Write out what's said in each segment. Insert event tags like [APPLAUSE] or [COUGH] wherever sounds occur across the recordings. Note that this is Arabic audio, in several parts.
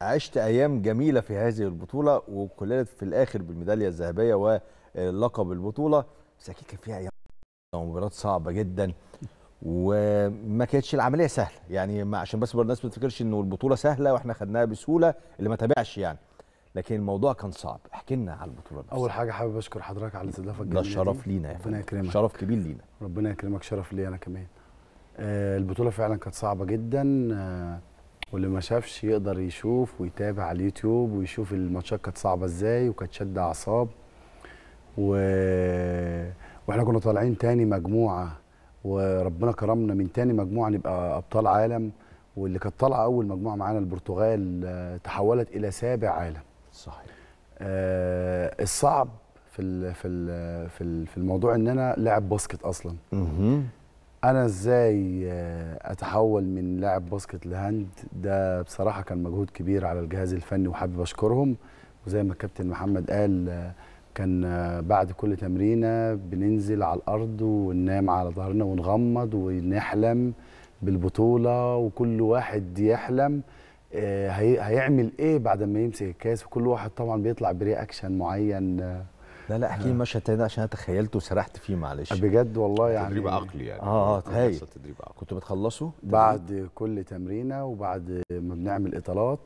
عشت ايام جميله في هذه البطوله وكللت في الاخر بالميداليه الذهبيه ولقب البطوله بس اكيد كان فيها ايام مباريات صعبه جدا وما كانتش العمليه سهله يعني ما عشان بس الناس ما تفتكرش انه البطوله سهله واحنا خدناها بسهوله اللي ما تابعش يعني لكن الموضوع كان صعب احكي لنا على البطوله نفسها اول حاجه حابب اشكر حضرتك على الاستضافه الجميله ده شرف لينا يا ربنا يكرمك شرف كبير لينا ربنا يكرمك شرف لي انا كمان آه البطوله فعلا كانت صعبه جدا آه واللي ما شافش يقدر يشوف ويتابع على اليوتيوب ويشوف الماتشات كانت صعبه ازاي وكانت شده اعصاب و... واحنا كنا طالعين تاني مجموعه وربنا كرمنا من تاني مجموعه نبقى ابطال عالم واللي كانت طالعه اول مجموعه معانا البرتغال آه، تحولت الى سابع عالم صحيح آه الصعب في ال في في الموضوع ان انا لاعب باسكت اصلا انا ازاي آه، اتحول من لاعب باسكت لهاند ده بصراحه كان مجهود كبير على الجهاز الفني وحابب اشكرهم وزي ما الكابتن محمد قال آه، كان آه، بعد كل تمرينه بننزل على الارض وننام على ظهرنا ونغمض ونحلم بالبطوله وكل واحد يحلم هيعمل ايه بعد ما يمسك الكاس وكل واحد طبعا بيطلع برياكشن معين لا لا احكي لي آه. مشهد تاني عشان انا تخيلته وسرحت فيه معلش بجد والله يعني تدريب عقلي يعني اه اه تدريب عقلي كنتوا بتخلصوا بعد كل تمرينه وبعد ما بنعمل اطالات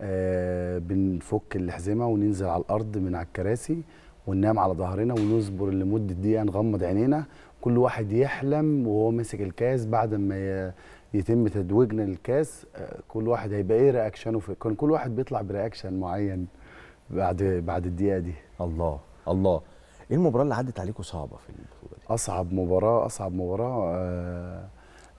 آه بنفك الحزمه وننزل على الارض من على الكراسي وننام على ظهرنا ونصبر لمده دقيقه نغمض عينينا كل واحد يحلم وهو ماسك الكاس بعد ما يتم تدويجنا للكاس آه، كل واحد هيبقى ايه رياكشنه كان كل واحد بيطلع برياكشن معين بعد بعد الدقيقه دي الله الله ايه المباراه اللي عدت عليكم صعبه في البطوله دي اصعب مباراه اصعب مباراه آه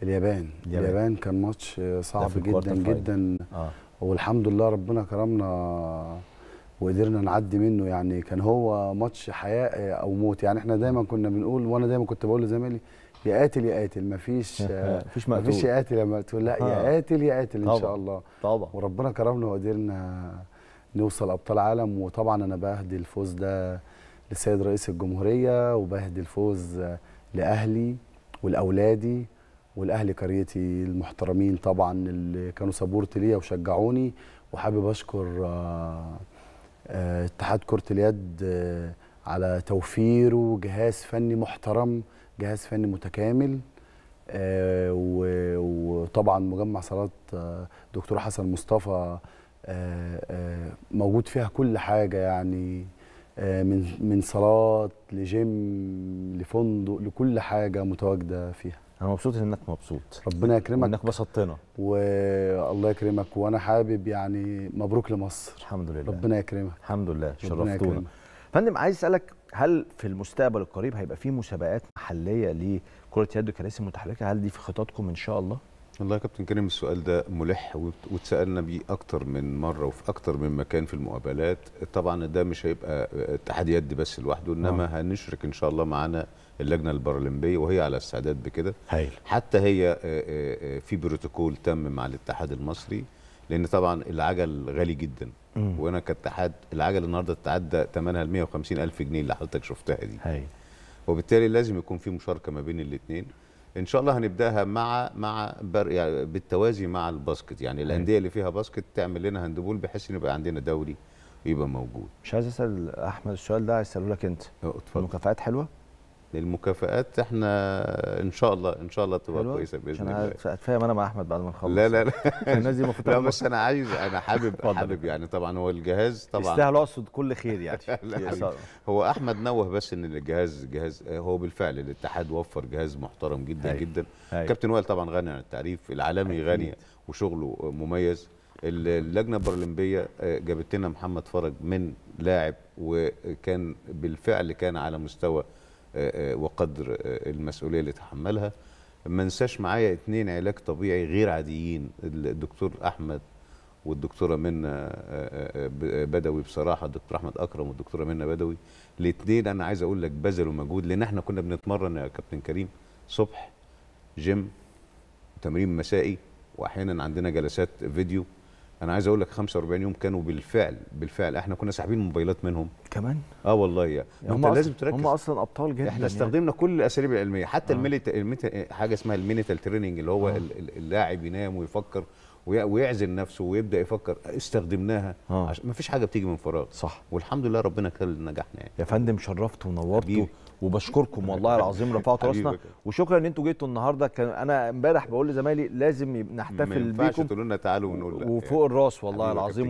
اليابان. اليابان اليابان كان ماتش صعب جدا جدا آه. والحمد لله ربنا كرمنا وقدرنا نعدي منه يعني كان هو ماتش حياه آه، او موت يعني احنا دايما كنا بنقول وانا دايما كنت بقول لزمايلي يا قاتل يا قاتل مفيش آه، [LAUGHS] مفيش مقتول مفيش يا قاتل يا مقتول لا يا آه. قاتل يا قاتل ان شاء الله طبعا وربنا كرمنا وقدرنا نوصل ابطال عالم وطبعا انا بهدي الفوز ده للسيد رئيس الجمهوريه وبهدي الفوز لاهلي ولاولادي والاهل قريتي المحترمين طبعا اللي كانوا سبورت ليا وشجعوني وحابب اشكر آه، آه، اتحاد كره اليد آه، على توفيره جهاز فني محترم جهاز فني متكامل وطبعا مجمع صلاه دكتور حسن مصطفى آه، آه، موجود فيها كل حاجه يعني آه، من من صالات لجيم لفندق لكل حاجه متواجده فيها انا مبسوط انك مبسوط ربنا يكرمك انك بسطتنا والله يكرمك وانا حابب يعني مبروك لمصر الحمد لله ربنا يكرمك الحمد لله شرفتونا فندم عايز اسالك هل في المستقبل القريب هيبقى في مسابقات محليه لكره يد وكراسي متحركه هل دي في خططكم ان شاء الله والله يا كابتن كريم السؤال ده ملح واتسالنا بيه اكتر من مره وفي اكتر من مكان في المقابلات طبعا ده مش هيبقى اتحاد يد بس لوحده انما آه. هنشرك ان شاء الله معانا اللجنه البارالمبيه وهي على استعداد بكده هيل. حتى هي آه، آه، آه، في بروتوكول تم مع الاتحاد المصري لان طبعا العجل غالي جدا وانا كاتحاد العجل النهارده اتعدى ثمنها ال 150 الف جنيه اللي حضرتك شفتها دي هيل. وبالتالي لازم يكون في مشاركه ما بين الاثنين ان شاء الله هنبداها مع مع بر يعني بالتوازي مع الباسكت يعني الانديه اللي فيها باسكت تعمل لنا هاندبول بحيث ان يبقى عندنا دوري يبقى موجود مش عايز اسال احمد السؤال ده عايز اساله لك انت اه، اتفضل المكافآت حلوه للمكافئات احنا ان شاء الله ان شاء الله تبقى كويسه باذن الله انا اتفاهم انا مع احمد بعد ما نخلص لا لا لا [LAUGHS] الناس دي المفروض لا بس انا عايز انا حابب حابب يعني طبعا هو الجهاز طبعا يستاهل اقصد كل خير يعني [LAUGHS] هو احمد نوه بس ان الجهاز جهاز هو بالفعل الاتحاد وفر جهاز محترم جدا هاي. جدا هاي. كابتن وائل طبعا غني عن التعريف العالمي غني وشغله مميز اللجنه البرلمبيه آه، جابت لنا محمد فرج من لاعب وكان بالفعل كان على مستوى آه، آه، وقدر آه، المسؤوليه اللي تحملها ما انساش معايا اتنين علاج طبيعي غير عاديين الدكتور احمد والدكتوره منى بدوي بصراحه الدكتور احمد اكرم والدكتوره منى بدوي الاثنين انا عايز اقول لك بذلوا مجهود لان احنا كنا بنتمرن يا كابتن كريم صبح جيم تمرين مسائي واحيانا عندنا جلسات فيديو انا عايز اقول لك 45 يوم كانوا بالفعل بالفعل احنا كنا ساحبين موبايلات منهم كمان اه والله يعني هم انت لازم تركز هم اصلا ابطال جدا احنا يعني. استخدمنا يعني. كل الاساليب العلميه حتى آه. الميليت... الميت... حاجه اسمها المينيتال تريننج اللي هو آه. اللاعب ينام ويفكر ويعزل نفسه ويبدا يفكر استخدمناها آه. عشان ما فيش حاجه بتيجي من فراغ صح والحمد لله ربنا كل نجحنا يعني. يا فندم شرفت ونورت وبشكركم والله [LAUGHS] العظيم رفعتوا راسنا وشكرا ان انتوا جيتوا النهارده كان انا امبارح بقول لزمايلي لازم نحتفل بيكم تقولوا لنا تعالوا ونقول وفوق يعني. الراس والله العظيم